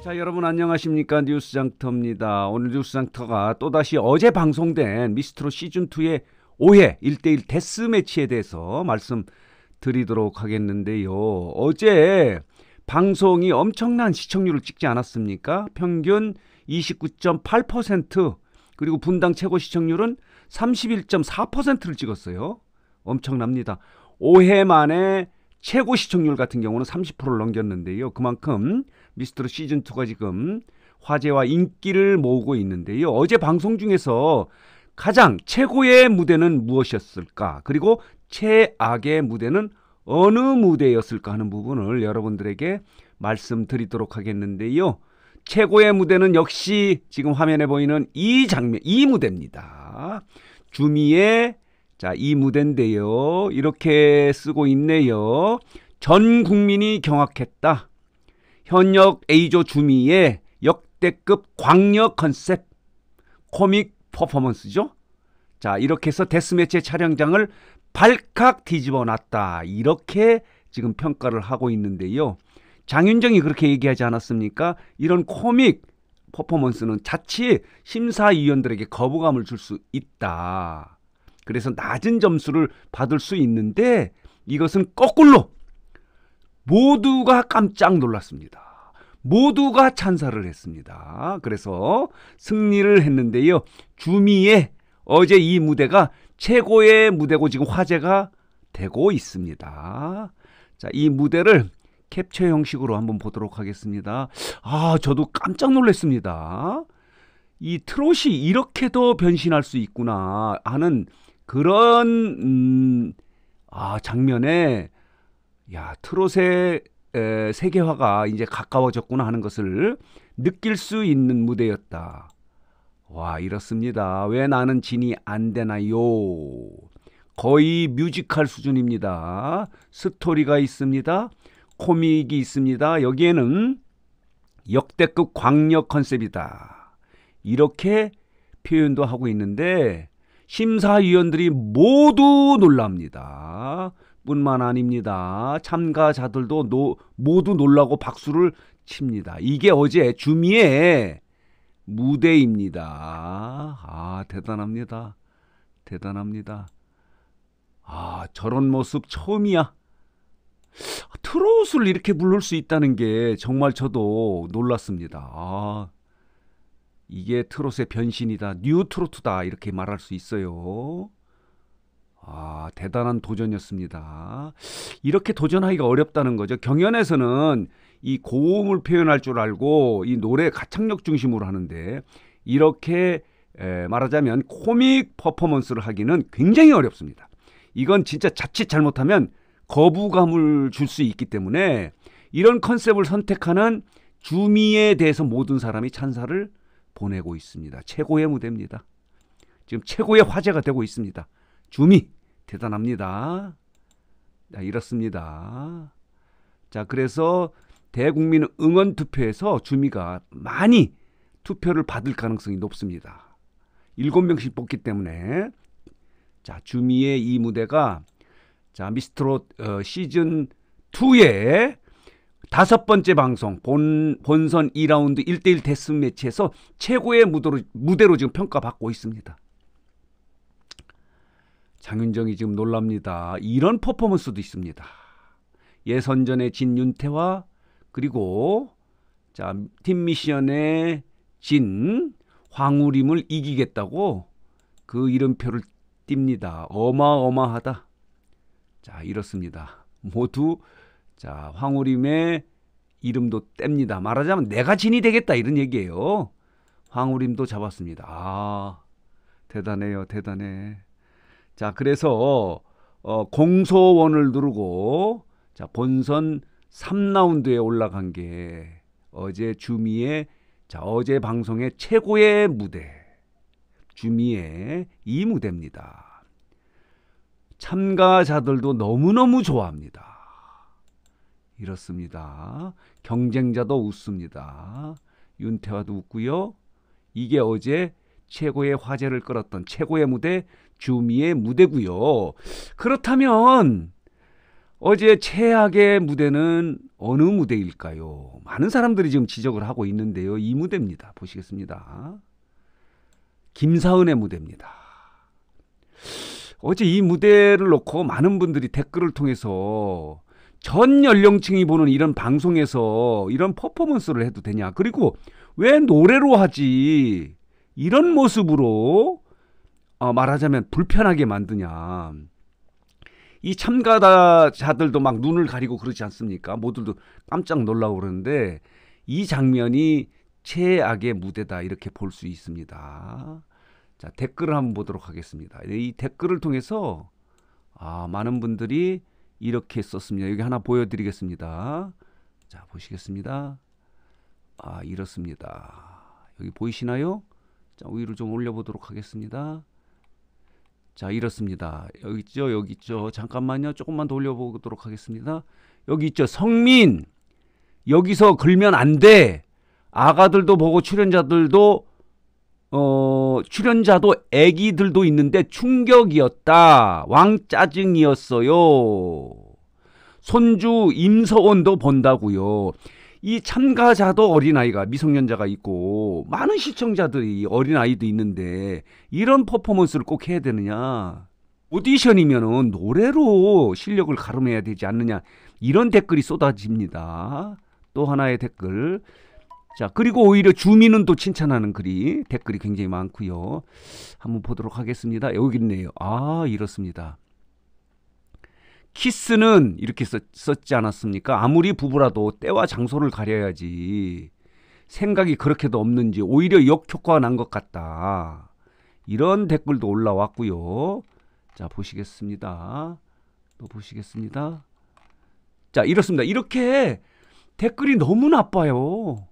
자 여러분 안녕하십니까 뉴스장터입니다. 오늘 뉴스장터가 또다시 어제 방송된 미스트로 시즌2의 5회 1대1 데스매치에 대해서 말씀드리도록 하겠는데요. 어제 방송이 엄청난 시청률을 찍지 않았습니까? 평균 29.8% 그리고 분당 최고 시청률은 31.4%를 찍었어요. 엄청납니다. 5회 만에 최고 시청률 같은 경우는 30%를 넘겼는데요. 그만큼 미스터리 시즌 2가 지금 화제와 인기를 모으고 있는데요. 어제 방송 중에서 가장 최고의 무대는 무엇이었을까? 그리고 최악의 무대는 어느 무대였을까 하는 부분을 여러분들에게 말씀드리도록 하겠는데요. 최고의 무대는 역시 지금 화면에 보이는 이 장면, 이 무대입니다. 주미의 자, 이 무대인데요. 이렇게 쓰고 있네요. 전 국민이 경악했다. 현역 A조 주미의 역대급 광역 컨셉 코믹 퍼포먼스죠. 자, 이렇게 해서 데스매치의 촬영장을 발칵 뒤집어 놨다. 이렇게 지금 평가를 하고 있는데요. 장윤정이 그렇게 얘기하지 않았습니까? 이런 코믹 퍼포먼스는 자칫 심사위원들에게 거부감을 줄 수 있다. 그래서 낮은 점수를 받을 수 있는데 이것은 거꾸로 모두가 깜짝 놀랐습니다. 모두가 찬사를 했습니다. 그래서 승리를 했는데요. 주미의 어제 이 무대가 최고의 무대고 지금 화제가 되고 있습니다. 자, 이 무대를 캡처 형식으로 한번 보도록 하겠습니다. 아, 저도 깜짝 놀랐습니다. 이 트롯이 이렇게도 변신할 수 있구나 하는 그런 음, 아 장면에 야 트롯의 에, 세계화가 이제 가까워졌구나 하는 것을 느낄 수 있는 무대였다. 와 이렇습니다. 왜 나는 진이 안 되나요? 거의 뮤지컬 수준입니다. 스토리가 있습니다. 코믹이 있습니다. 여기에는 역대급 광역 컨셉이다. 이렇게 표현도 하고 있는데 심사위원들이 모두 놀랍니다. 뿐만 아닙니다. 참가자들도 노, 모두 놀라고 박수를 칩니다. 이게 어제 주미의 무대입니다. 아, 대단합니다. 대단합니다. 아, 저런 모습 처음이야. 트롯을 이렇게 부를 수 있다는 게 정말 저도 놀랐습니다. 아, 이게 트롯의 변신이다. 뉴 트로트다. 이렇게 말할 수 있어요. 아, 대단한 도전이었습니다. 이렇게 도전하기가 어렵다는 거죠. 경연에서는 이 고음을 표현할 줄 알고 이 노래 가창력 중심으로 하는데 이렇게 에, 말하자면 코믹 퍼포먼스를 하기는 굉장히 어렵습니다. 이건 진짜 자칫 잘못하면 거부감을 줄 수 있기 때문에 이런 컨셉을 선택하는 주미에 대해서 모든 사람이 찬사를 보내고 있습니다. 최고의 무대입니다. 지금 최고의 화제가 되고 있습니다. 주미 대단합니다. 자, 이렇습니다. 자, 그래서 대국민 응원 투표에서 주미가 많이 투표를 받을 가능성이 높습니다. 7명씩 뽑기 때문에 자, 주미의 이 무대가 자, 미스트롯 어, 시즌 2의 다섯 번째 방송 본 본선 2라운드 1대1 데스 매치에서 최고의 무대로 무대로 지금 평가받고 있습니다. 장윤정이 지금 놀랍니다. 이런 퍼포먼스도 있습니다. 예선전의 진윤태와 그리고 자, 팀 미션의 진 황우림을 이기겠다고 그 이름표를 띕니다. 어마어마하다. 자, 이렇습니다. 모두 자, 황우림의 이름도 뗍니다. 말하자면 내가 진이 되겠다 이런 얘기예요. 황우림도 잡았습니다. 아, 대단해요. 대단해. 자, 그래서 어, 공소원을 누르고 자, 본선 3라운드에 올라간 게 어제 주미의 자, 어제 방송의 최고의 무대 주미의 이 무대입니다. 참가자들도 너무너무 좋아합니다. 이렇습니다. 경쟁자도 웃습니다. 윤태화도 웃고요. 이게 어제 최고의 화제를 끌었던 최고의 무대 주미의 무대고요. 그렇다면 어제 최악의 무대는 어느 무대일까요? 많은 사람들이 지금 지적을 하고 있는데요. 이 무대입니다. 보시겠습니다. 김사은의 무대입니다. 어제 이 무대를 놓고 많은 분들이 댓글을 통해서 전 연령층이 보는 이런 방송에서 이런 퍼포먼스를 해도 되냐. 그리고 왜 노래로 하지? 이런 모습으로 어, 말하자면 불편하게 만드냐. 이 참가자들도 막 눈을 가리고 그러지 않습니까? 모두들 깜짝 놀라고 그러는데 이 장면이 최악의 무대다 이렇게 볼 수 있습니다. 자 댓글을 한번 보도록 하겠습니다. 네, 이 댓글을 통해서 아, 많은 분들이 이렇게 썼습니다. 여기 하나 보여드리겠습니다. 자 보시겠습니다. 아 이렇습니다. 여기 보이시나요? 자, 위로 좀 올려보도록 하겠습니다. 자, 이렇습니다. 여기 있죠, 여기 있죠. 잠깐만요. 조금만 더 올려보도록 하겠습니다. 여기 있죠. 성민! 여기서 글면안 돼! 아가들도 보고 출연자들도, 어, 출연자도 애기들도 있는데 충격이었다. 왕짜증이었어요. 손주 임서원도 본다고요. 이 참가자도 어린아이가 미성년자가 있고 많은 시청자들이 어린아이도 있는데 이런 퍼포먼스를 꼭 해야 되느냐 오디션이면은 노래로 실력을 가름해야 되지 않느냐 이런 댓글이 쏟아집니다 또 하나의 댓글 자 그리고 오히려 주민은 또 칭찬하는 글이 댓글이 굉장히 많고요 한번 보도록 하겠습니다 여기 있네요 아 이렇습니다 키스는 이렇게 썼, 썼지 않았습니까? 아무리 부부라도 때와 장소를 가려야지. 생각이 그렇게도 없는지 오히려 역효과가 난 것 같다. 이런 댓글도 올라왔고요. 자, 보시겠습니다. 또 보시겠습니다. 자, 이렇습니다. 이렇게 댓글이 너무 나빠요.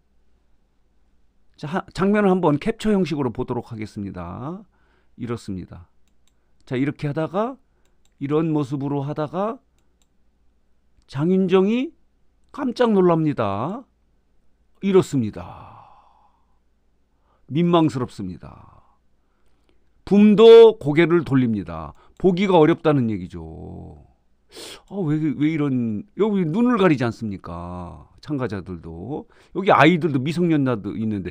자, 장면을 한번 캡처 형식으로 보도록 하겠습니다. 이렇습니다. 자, 이렇게 하다가 이런 모습으로 하다가 장윤정이 깜짝 놀랍니다. 이렇습니다. 민망스럽습니다. 붐도 고개를 돌립니다. 보기가 어렵다는 얘기죠. 아, 왜, 왜 이런, 여기 눈을 가리지 않습니까? 참가자들도 여기 아이들도 미성년자도 있는데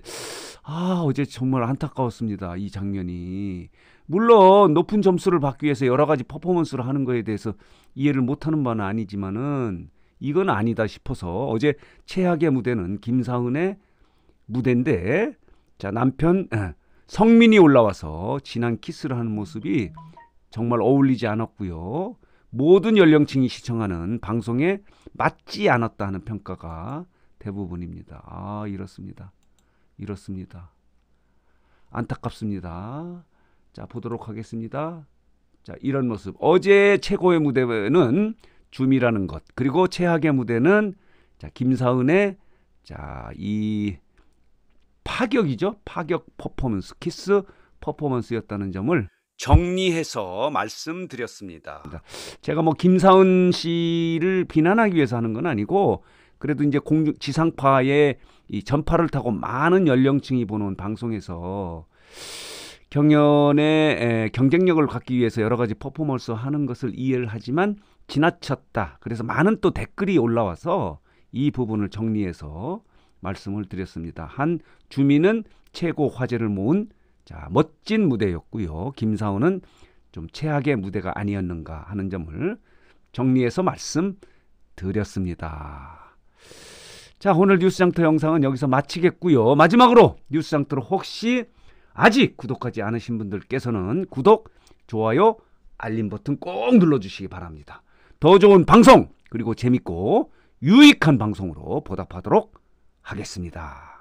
아 어제 정말 안타까웠습니다 이 장면이 물론 높은 점수를 받기 위해서 여러 가지 퍼포먼스를 하는 거에 대해서 이해를 못하는 바는 아니지만은 이건 아니다 싶어서 어제 최악의 무대는 김사은의 무대인데 자 남편 성민이 올라와서 진한 키스를 하는 모습이 정말 어울리지 않았고요. 모든 연령층이 시청하는 방송에 맞지 않았다 는 평가가 대부분입니다. 아, 이렇습니다. 이렇습니다. 안타깝습니다. 자, 보도록 하겠습니다. 자, 이런 모습. 어제 최고의 무대는 줌이라는 것. 그리고 최악의 무대는 자, 김사은의 자, 이 파격이죠. 파격 퍼포먼스, 키스 퍼포먼스였다는 점을 정리해서 말씀드렸습니다. 제가 뭐 김사은 씨를 비난하기 위해서 하는 건 아니고 그래도 이제 공중 지상파의 이 전파를 타고 많은 연령층이 보는 방송에서 경연의 경쟁력을 갖기 위해서 여러 가지 퍼포먼스 하는 것을 이해를 하지만 지나쳤다. 그래서 많은 또 댓글이 올라와서 이 부분을 정리해서 말씀을 드렸습니다. 한 주민은 최고 화제를 모은 자, 멋진 무대였고요. 김사원은 좀 최악의 무대가 아니었는가 하는 점을 정리해서 말씀드렸습니다. 자, 오늘 뉴스장터 영상은 여기서 마치겠고요. 마지막으로 뉴스장터로 혹시 아직 구독하지 않으신 분들께서는 구독, 좋아요, 알림 버튼 꼭 눌러주시기 바랍니다. 더 좋은 방송, 그리고 재밌고 유익한 방송으로 보답하도록 하겠습니다.